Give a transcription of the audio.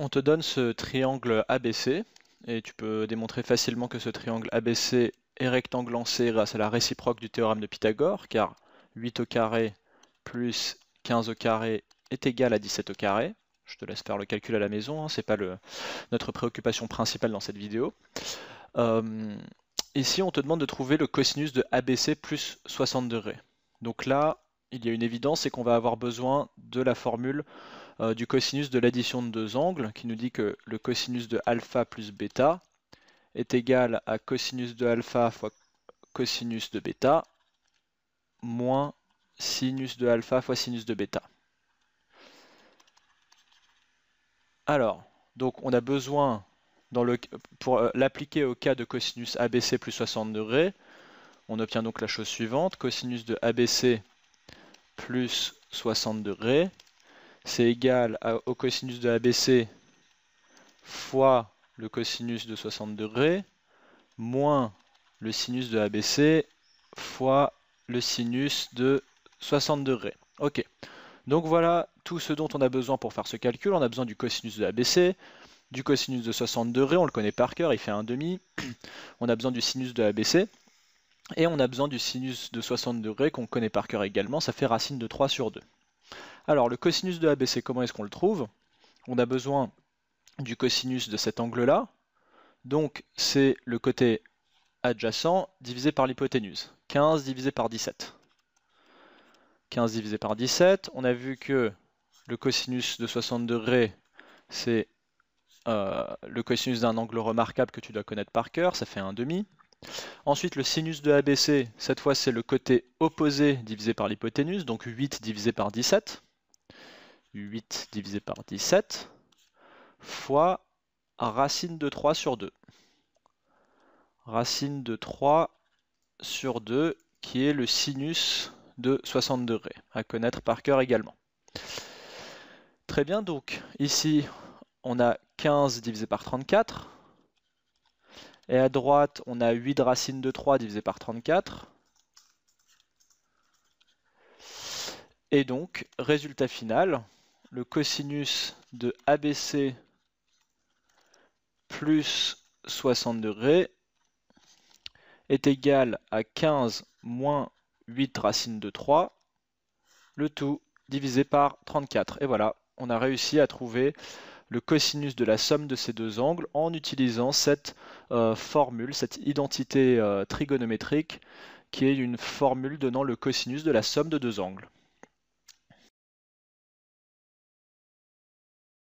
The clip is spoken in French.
on te donne ce triangle ABC, et tu peux démontrer facilement que ce triangle ABC est rectangle en C grâce à la réciproque du théorème de Pythagore, car 8 au carré plus 15 au carré est égal à 17 au carré. Je te laisse faire le calcul à la maison, hein, c'est pas notre préoccupation principale dans cette vidéo. ici, euh, on te demande de trouver le cosinus de ABC plus 60 degrés. Donc là, il y a une évidence, c'est qu'on va avoir besoin de la formule euh, du cosinus de l'addition de deux angles, qui nous dit que le cosinus de alpha plus bêta est égal à cosinus de alpha fois cosinus de bêta moins sinus de alpha fois sinus de bêta. Alors, donc on a besoin, pour euh, l'appliquer au cas de cosinus ABC plus 60 degrés, on obtient donc la chose suivante, cosinus de ABC plus 60 degrés, c'est égal au cosinus de ABC fois le cosinus de 60 degrés, moins le sinus de ABC fois le sinus de 60 degrés. Ok, donc voilà tout ce dont on a besoin pour faire ce calcul. On a besoin du cosinus de ABC, du cosinus de 60 degrés, on le connaît par cœur, il fait un demi. On a besoin du sinus de ABC. Et on a besoin du sinus de 60 degrés qu'on connaît par cœur également, ça fait racine de 3 sur 2. Alors le cosinus de ABC, comment est-ce qu'on le trouve On a besoin du cosinus de cet angle-là, donc c'est le côté adjacent divisé par l'hypoténuse, 15 divisé par 17. 15 divisé par 17, on a vu que le cosinus de 60 degrés, c'est euh, le cosinus d'un angle remarquable que tu dois connaître par cœur, ça fait un demi. Ensuite, le sinus de ABC, cette fois c'est le côté opposé divisé par l'hypoténuse, donc 8 divisé par 17, 8 divisé par 17, fois racine de 3 sur 2. Racine de 3 sur 2, qui est le sinus de 60 degrés, à connaître par cœur également. Très bien, donc ici on a 15 divisé par 34, et à droite, on a 8 racines de 3 divisé par 34. Et donc, résultat final, le cosinus de ABC plus 60 degrés est égal à 15 moins 8 racines de 3, le tout divisé par 34. Et voilà, on a réussi à trouver le cosinus de la somme de ces deux angles en utilisant cette euh, formule, cette identité euh, trigonométrique qui est une formule donnant le cosinus de la somme de deux angles.